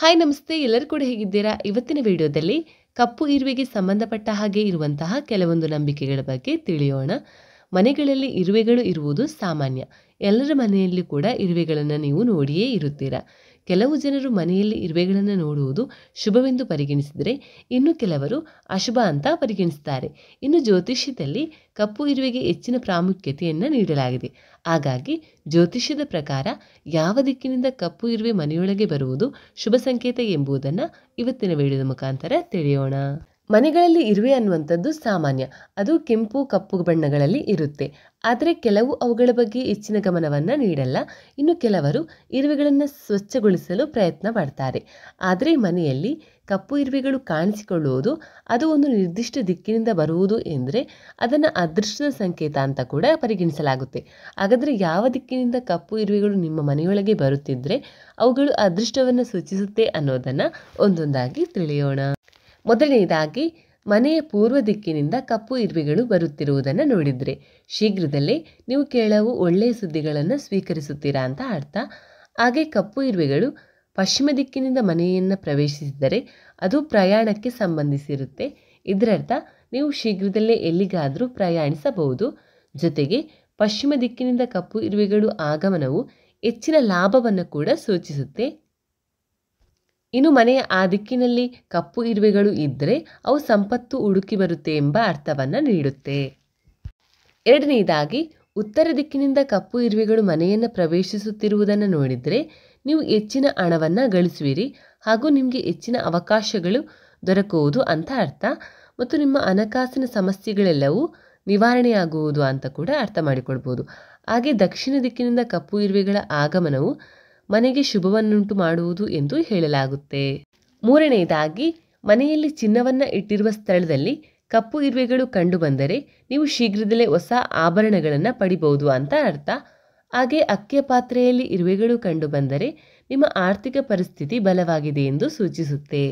hi ನಮಸ್ತೆ ಎಲ್ಲರೂ ಕೂಡ ಹೇಗಿದ್ದೀರಾ ಇವತ್ತಿನ ವಿಡಿಯೋದಲ್ಲಿ ಕಪ್ಪು ಇರುವೆಗೆ ಸಂಬಂಧಪಟ್ಟ ಹಾಗೆ ಇರುವಂತಹ ಕೆಲವೊಂದು ನಂಬಿಕೆಗಳ ಬಗ್ಗೆ ತಿಳಿಯೋಣ ಮನೆಗಳಲ್ಲಿ ಇರುವೆಗಳು ಇರುವುದು ಸಾಮಾನ್ಯ ಎಲ್ಲರ ಮನೆಯಲ್ಲಿ ಕೂಡ ಇರುವೆಗಳನ್ನು ನೀವು ನೋಡಿಯೇ ಇರುತ್ತೀರಾ ಕೆಲವು ಜನರು ಮನೆಯಲ್ಲಿ ಇರುವೆಗಳನ್ನು ನೋಡುವುದು ಶುಭವೆಂದು ಪರಿಗಣಿಸಿದರೆ ಇನ್ನು ಕೆಲವರು ಅಶುಭ ಅಂತ ಪರಿಗಣಿಸುತ್ತಾರೆ ಇನ್ನು ಜ್ಯೋತಿಷ್ಯದಲ್ಲಿ ಕಪ್ಪು ಇರುವೆಗೆ ಹೆಚ್ಚಿನ ಪ್ರಾಮುಖ್ಯತೆಯನ್ನು ನೀಡಲಾಗಿದೆ ಹಾಗಾಗಿ ಜ್ಯೋತಿಷ್ಯದ ಪ್ರಕಾರ ಯಾವ ದಿಕ್ಕಿನಿಂದ ಕಪ್ಪು ಇರುವೆ ಮನೆಯೊಳಗೆ ಬರುವುದು ಶುಭ ಸಂಕೇತ ಎಂಬುದನ್ನು ಇವತ್ತಿನ ವೇಳೆದ ಮುಖಾಂತರ ತಿಳಿಯೋಣ ಮನೆಗಳಲ್ಲಿ ಇರುವೆ ಅನ್ನುವಂಥದ್ದು ಸಾಮಾನ್ಯ ಅದು ಕೆಂಪು ಕಪ್ಪು ಬಣ್ಣಗಳಲ್ಲಿ ಇರುತ್ತೆ ಆದರೆ ಕೆಲವು ಅವುಗಳ ಬಗ್ಗೆ ಹೆಚ್ಚಿನ ಗಮನವನ್ನು ನೀಡಲ್ಲ ಇನ್ನು ಕೆಲವರು ಇರುವೆಗಳನ್ನು ಸ್ವಚ್ಛಗೊಳಿಸಲು ಪ್ರಯತ್ನ ಮಾಡ್ತಾರೆ ಆದರೆ ಮನೆಯಲ್ಲಿ ಕಪ್ಪು ಇರುವೆಗಳು ಕಾಣಿಸಿಕೊಳ್ಳುವುದು ಅದು ಒಂದು ನಿರ್ದಿಷ್ಟ ದಿಕ್ಕಿನಿಂದ ಬರುವುದು ಎಂದರೆ ಅದನ್ನು ಅದೃಷ್ಟದ ಸಂಕೇತ ಅಂತ ಕೂಡ ಪರಿಗಣಿಸಲಾಗುತ್ತೆ ಹಾಗಾದರೆ ಯಾವ ದಿಕ್ಕಿನಿಂದ ಕಪ್ಪು ಇರುವೆಗಳು ನಿಮ್ಮ ಮನೆಯೊಳಗೆ ಬರುತ್ತಿದ್ದರೆ ಅವುಗಳು ಅದೃಷ್ಟವನ್ನು ಸೂಚಿಸುತ್ತೆ ಅನ್ನೋದನ್ನು ಒಂದೊಂದಾಗಿ ತಿಳಿಯೋಣ ಮೊದಲನೇದಾಗಿ ಮನೆಯ ಪೂರ್ವ ದಿಕ್ಕಿನಿಂದ ಕಪ್ಪು ಇರುವೆಗಳು ಬರುತ್ತಿರುವುದನ್ನು ನೋಡಿದರೆ ಶೀಘ್ರದಲ್ಲೇ ನೀವು ಕೆಲವು ಒಳ್ಳೆಯ ಸುದ್ದಿಗಳನ್ನು ಸ್ವೀಕರಿಸುತ್ತೀರಾ ಅಂತ ಅರ್ಥ ಹಾಗೆ ಕಪ್ಪು ಇರುವೆಗಳು ಪಶ್ಚಿಮ ದಿಕ್ಕಿನಿಂದ ಮನೆಯನ್ನು ಪ್ರವೇಶಿಸಿದರೆ ಅದು ಪ್ರಯಾಣಕ್ಕೆ ಸಂಬಂಧಿಸಿರುತ್ತೆ ಇದರರ್ಥ ನೀವು ಶೀಘ್ರದಲ್ಲೇ ಎಲ್ಲಿಗಾದರೂ ಪ್ರಯಾಣಿಸಬಹುದು ಜೊತೆಗೆ ಪಶ್ಚಿಮ ದಿಕ್ಕಿನಿಂದ ಕಪ್ಪು ಇರುವೆಗಳು ಆಗಮನವು ಹೆಚ್ಚಿನ ಲಾಭವನ್ನು ಕೂಡ ಸೂಚಿಸುತ್ತೆ ಇನ್ನು ಮನೆಯ ಆ ದಿಕ್ಕಿನಲ್ಲಿ ಕಪ್ಪು ಇರುವೆಗಳು ಇದ್ದರೆ ಅವು ಸಂಪತ್ತು ಹುಡುಕಿ ಬರುತ್ತೆ ಎಂಬ ಅರ್ಥವನ್ನು ನೀಡುತ್ತೆ ಎರಡನೇದಾಗಿ ಉತ್ತರ ದಿಕ್ಕಿನಿಂದ ಕಪ್ಪು ಇರುವೆಗಳು ಮನೆಯನ್ನು ಪ್ರವೇಶಿಸುತ್ತಿರುವುದನ್ನು ನೋಡಿದರೆ ನೀವು ಹೆಚ್ಚಿನ ಹಣವನ್ನು ಗಳಿಸುವಿರಿ ಹಾಗೂ ನಿಮಗೆ ಹೆಚ್ಚಿನ ಅವಕಾಶಗಳು ದೊರಕುವುದು ಅಂತ ಅರ್ಥ ಮತ್ತು ನಿಮ್ಮ ಹಣಕಾಸಿನ ಸಮಸ್ಯೆಗಳೆಲ್ಲವೂ ನಿವಾರಣೆಯಾಗುವುದು ಅಂತ ಕೂಡ ಅರ್ಥ ಮಾಡಿಕೊಳ್ಬೋದು ಹಾಗೆ ದಕ್ಷಿಣ ದಿಕ್ಕಿನಿಂದ ಕಪ್ಪು ಇರುವೆಗಳ ಆಗಮನವು ಮನೆಗೆ ಶುಭವನ್ನುಂಟು ಮಾಡುವುದು ಎಂದು ಹೇಳಲಾಗುತ್ತೆ ಮೂರನೆಯದಾಗಿ ಮನೆಯಲ್ಲಿ ಚಿನ್ನವನ್ನು ಇಟ್ಟಿರುವ ಸ್ಥಳದಲ್ಲಿ ಕಪ್ಪು ಇರುವೆಗಳು ಕಂಡುಬಂದರೆ ನೀವು ಶೀಘ್ರದಲ್ಲೇ ಹೊಸ ಆಭರಣಗಳನ್ನು ಪಡಿಬಹುದು ಅಂತ ಅರ್ಥ ಹಾಗೆ ಅಕ್ಕಿಯ ಪಾತ್ರೆಯಲ್ಲಿ ಇರುವೆಗಳು ಕಂಡುಬಂದರೆ ನಿಮ್ಮ ಆರ್ಥಿಕ ಪರಿಸ್ಥಿತಿ ಬಲವಾಗಿದೆ ಎಂದು ಸೂಚಿಸುತ್ತೆ